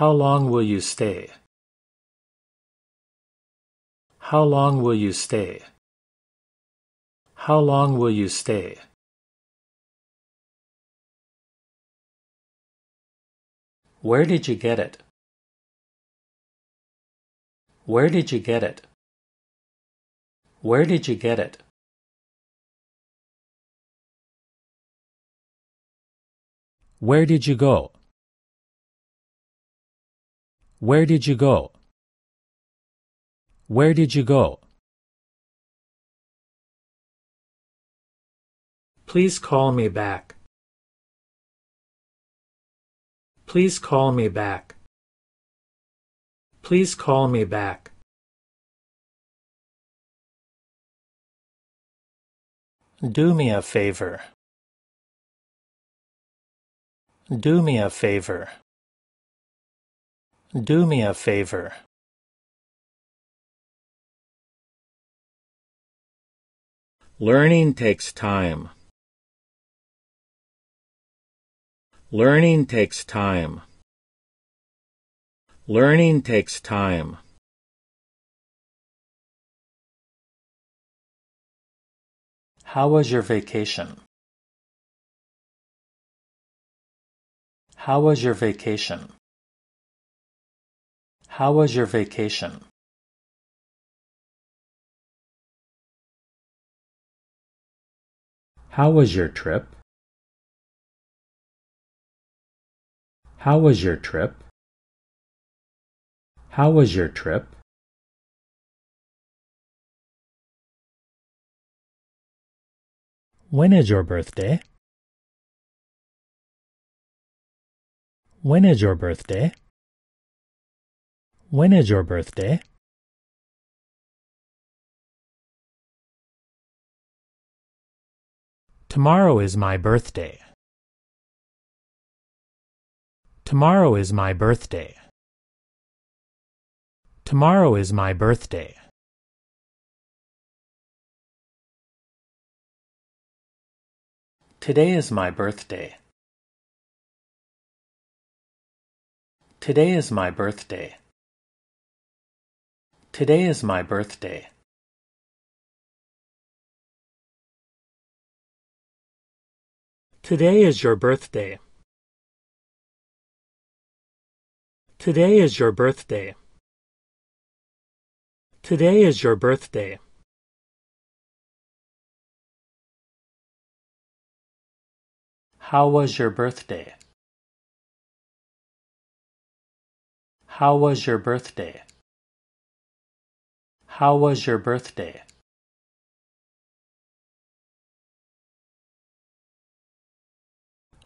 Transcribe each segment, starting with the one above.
How long will you stay? How long will you stay? How long will you stay? Where did you get it? Where did you get it? Where did you get it? Where did you go? Where did you go? Where did you go? Please call me back. Please call me back. Please call me back. Do me a favor. Do me a favor. Do me a favor. Learning takes time. Learning takes time. Learning takes time. How was your vacation? How was your vacation? How was your vacation? How was your trip? How was your trip? How was your trip? When is your birthday? When is your birthday? When is your birthday? Tomorrow is my birthday. Tomorrow is my birthday. Tomorrow is my birthday. Today is my birthday. Today is my birthday. Today is my birthday. Today is your birthday. Today is your birthday. Today is your birthday. How was your birthday? How was your birthday? How was your birthday?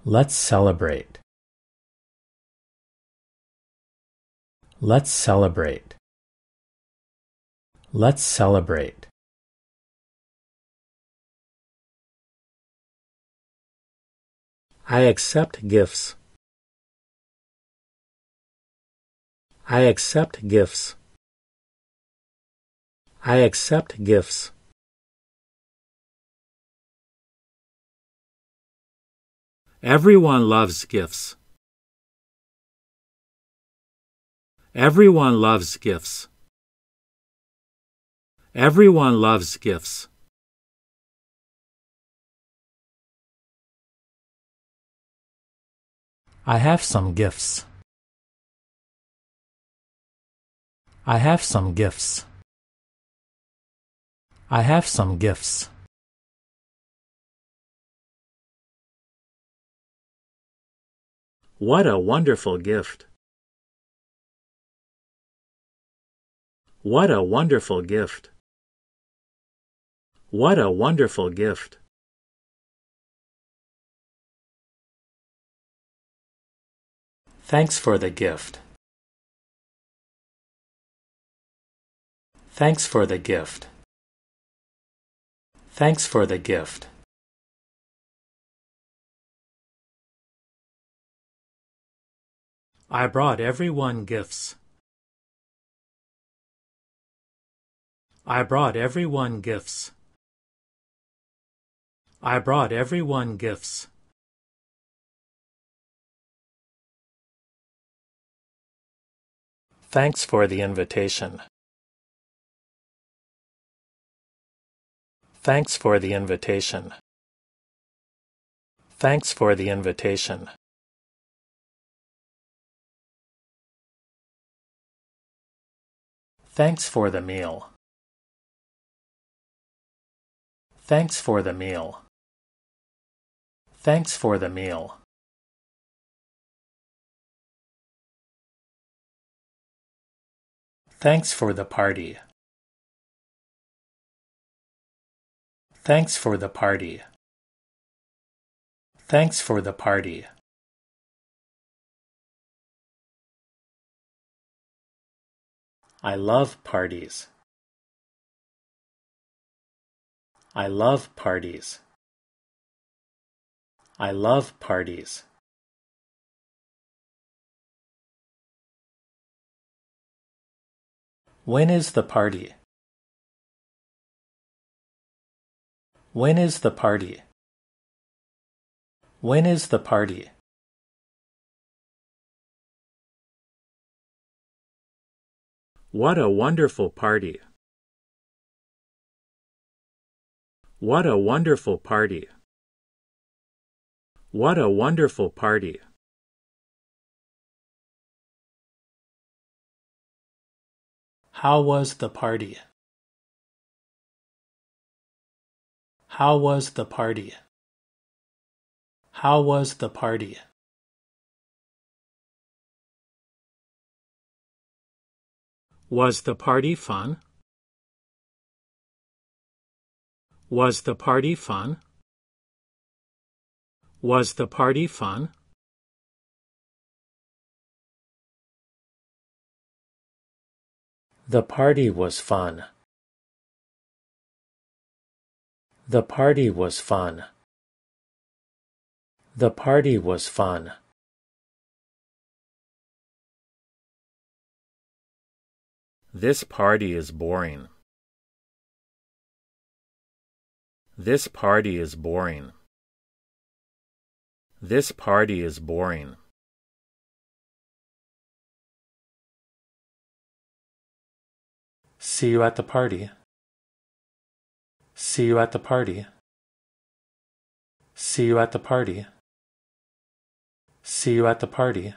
Let's celebrate. Let's celebrate. Let's celebrate. I accept gifts. I accept gifts. I accept gifts. Everyone loves gifts. Everyone loves gifts. Everyone loves gifts. I have some gifts. I have some gifts. I have some gifts. What a wonderful gift! What a wonderful gift! What a wonderful gift! Thanks for the gift. Thanks for the gift. Thanks for the gift. I brought everyone gifts. I brought everyone gifts. I brought everyone gifts. Thanks for the invitation. Thanks for the invitation. Thanks for the invitation. Thanks for the meal. Thanks for the meal. Thanks for the meal. Thanks for the party. Thanks for the party. Thanks for the party. I love parties. I love parties. I love parties. When is the party? When is the party? When is the party? What a wonderful party! What a wonderful party! What a wonderful party! How was the party? How was the party? How was the party? Was the party fun? Was the party fun? Was the party fun? The party was fun. The party was fun. The party was fun. This party is boring. This party is boring. This party is boring. See you at the party. See you at the party. See you at the party. See you at the party.